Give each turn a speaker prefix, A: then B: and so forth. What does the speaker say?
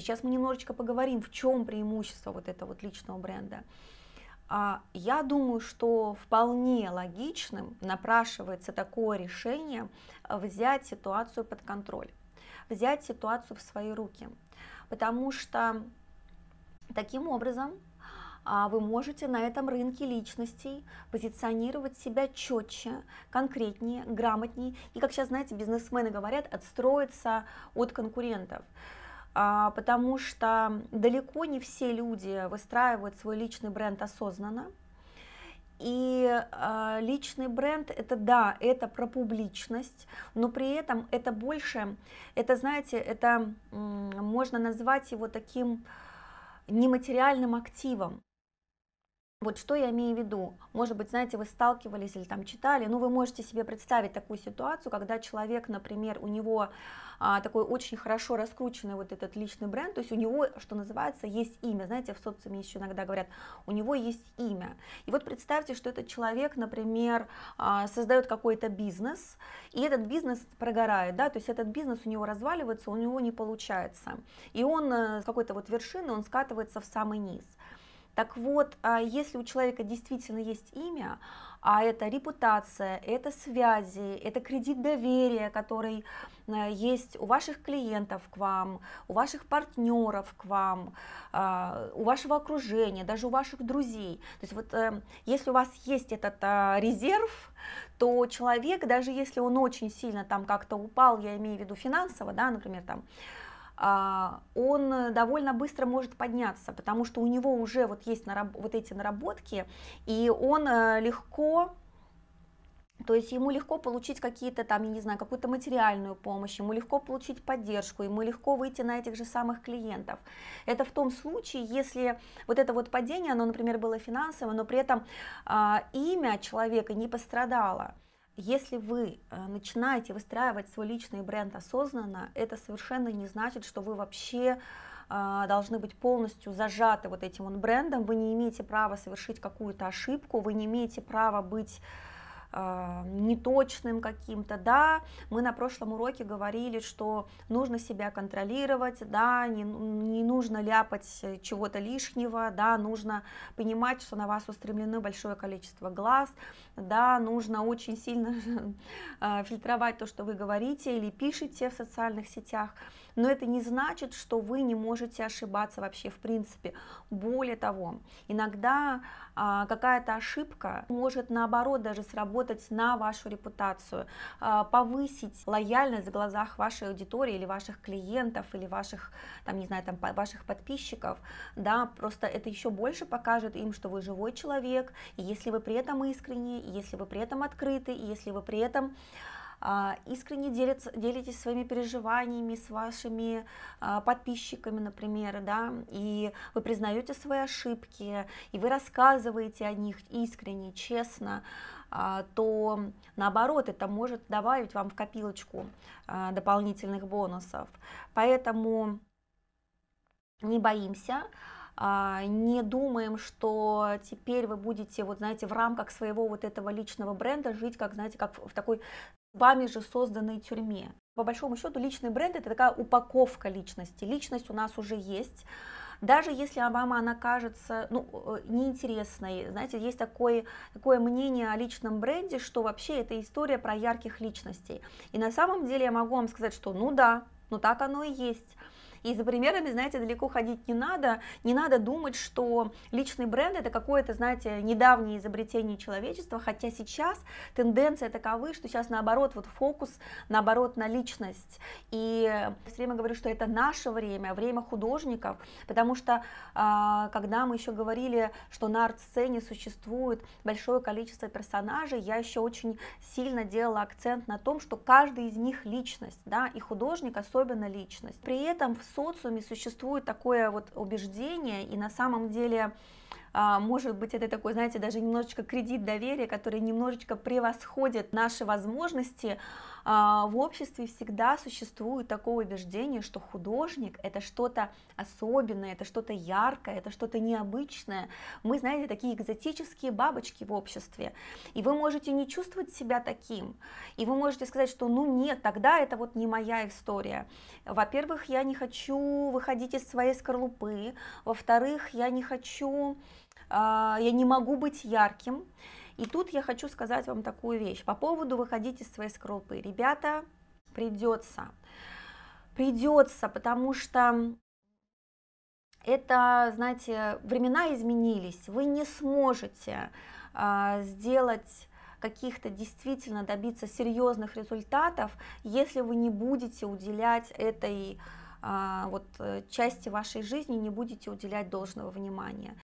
A: сейчас мы немножечко поговорим, в чем преимущество вот этого вот личного бренда. А, я думаю, что вполне логичным напрашивается такое решение э, взять ситуацию под контроль, взять ситуацию в свои руки, потому что таким образом а, вы можете на этом рынке личностей позиционировать себя четче, конкретнее, грамотнее и, как сейчас знаете, бизнесмены говорят, отстроиться от конкурентов. А, потому что далеко не все люди выстраивают свой личный бренд осознанно. И а, личный бренд это да, это про публичность, но при этом это больше, это знаете, это можно назвать его таким нематериальным активом. Вот что я имею в виду. Может быть, знаете, вы сталкивались или там читали, ну вы можете себе представить такую ситуацию, когда человек, например, у него а, такой очень хорошо раскрученный вот этот личный бренд, то есть у него, что называется, есть имя. Знаете, в социуме еще иногда говорят, у него есть имя. И вот представьте, что этот человек, например, а, создает какой-то бизнес, и этот бизнес прогорает, да, то есть этот бизнес у него разваливается, у него не получается. И он э, с какой-то вот вершины, он скатывается в самый низ. Так вот, а, если у человека действительно есть имя, а это репутация, это связи, это кредит доверия, который э, есть у ваших клиентов к вам, у ваших партнеров к вам, а, у вашего окружения, даже у ваших друзей. То есть вот эм, если у вас есть этот а, резерв, то человек, даже если он очень сильно там как-то упал, я имею в виду финансово, да, например, там а, он э, довольно быстро может подняться, потому что у него уже вот есть нараб- вот эти наработки, и он э, легко то есть ему легко получить какие-то там, я не знаю, какую-то материальную помощь, ему легко получить поддержку, ему легко выйти на этих же самых клиентов. Это в том случае, если вот это вот падение, оно, например, было финансовое, но при этом э, имя человека не пострадало если вы э, начинаете выстраивать свой личный бренд осознанно, это совершенно не значит, что вы вообще а, должны быть полностью зажаты вот этим он брендом, вы не имеете права совершить какую-то ошибку, вы не имеете права быть а, неточным каким-то, да, мы на прошлом уроке говорили, что нужно себя контролировать, да, не, не нужно ляпать чего-то лишнего, да, нужно понимать, что на вас устремлены большое количество глаз, да, нужно очень сильно а, фильтровать то, что вы говорите или пишете в социальных сетях, но это не значит, что вы не можете ошибаться вообще в принципе. Более того, иногда а, какая-то ошибка может наоборот даже сработать работать на вашу репутацию, а, повысить лояльность в глазах вашей аудитории или ваших клиентов, или ваших, там, не знаю, там, ваших подписчиков, да, просто это еще больше покажет им, что вы живой человек, и если вы при этом искренне, и если вы при этом открыты, и если вы при этом а, искренне делится, делитесь своими переживаниями с вашими а, подписчиками, например, да, и вы признаете свои ошибки, и вы рассказываете о них искренне, честно, а, то наоборот это может добавить вам в копилочку дополнительных бонусов. Поэтому не боимся, не думаем, что теперь вы будете, вот знаете, в рамках своего вот этого личного бренда жить, как, знаете, как в такой вами же созданной тюрьме. По большому счету, личный бренд это такая упаковка личности. Личность у нас уже есть. Даже если вам она кажется ну, э, неинтересной, знаете, есть такое, такое мнение о личном бренде, что вообще это история про ярких личностей. И на самом деле я могу вам сказать, что ну да, ну так оно и есть. И за примерами, знаете, далеко ходить не надо. Не надо думать, что личный бренд это какое-то, знаете, недавнее изобретение человечества, хотя сейчас тенденция таковы, что сейчас наоборот вот фокус, наоборот на личность. И все время говорю, что это наше время, время художников, потому что а, когда мы еще говорили, что на арт-сцене существует большое количество персонажей, я еще очень сильно делала акцент на том, что каждый из них личность, да, и художник особенно личность. При этом в социуме существует такое вот убеждение, и на самом деле, а, может быть, это такой, знаете, даже немножечко кредит доверия, который немножечко превосходит наши возможности, а, в обществе всегда существует такое убеждение, что художник это что-то особенное, это что-то яркое, это что-то необычное. Мы, знаете, такие экзотические бабочки в обществе. И вы можете не чувствовать себя таким. И вы можете сказать, что ну нет, тогда это вот не моя история. Во-первых, я не хочу выходить из своей скорлупы. Во-вторых, я не хочу, а, я не могу быть ярким. И тут я хочу сказать вам такую вещь. По поводу выходить из своей скорлупы. Ребята, придется. Придется, потому что это, знаете, времена изменились. Вы не сможете э, сделать каких-то действительно добиться серьезных результатов, если вы не будете уделять этой а, вот э, части вашей жизни не будете уделять должного внимания.